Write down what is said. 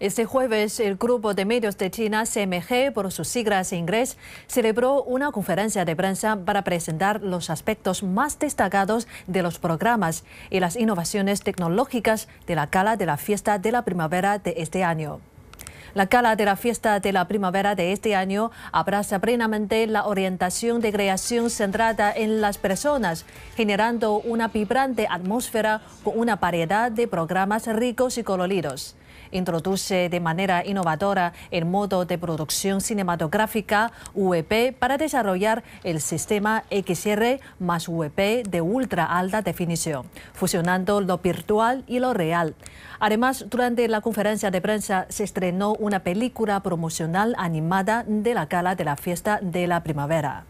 Este jueves, el grupo de medios de China, CMG, por sus siglas en inglés, celebró una conferencia de prensa para presentar los aspectos más destacados de los programas y las innovaciones tecnológicas de la cala de la fiesta de la primavera de este año. La cala de la fiesta de la primavera de este año abraza plenamente la orientación de creación centrada en las personas, generando una vibrante atmósfera con una variedad de programas ricos y coloridos. Introduce de manera innovadora el modo de producción cinematográfica UEP para desarrollar el sistema XR más UEP de ultra alta definición, fusionando lo virtual y lo real. Además, durante la conferencia de prensa se estrenó una película promocional animada de la cala de la fiesta de la primavera.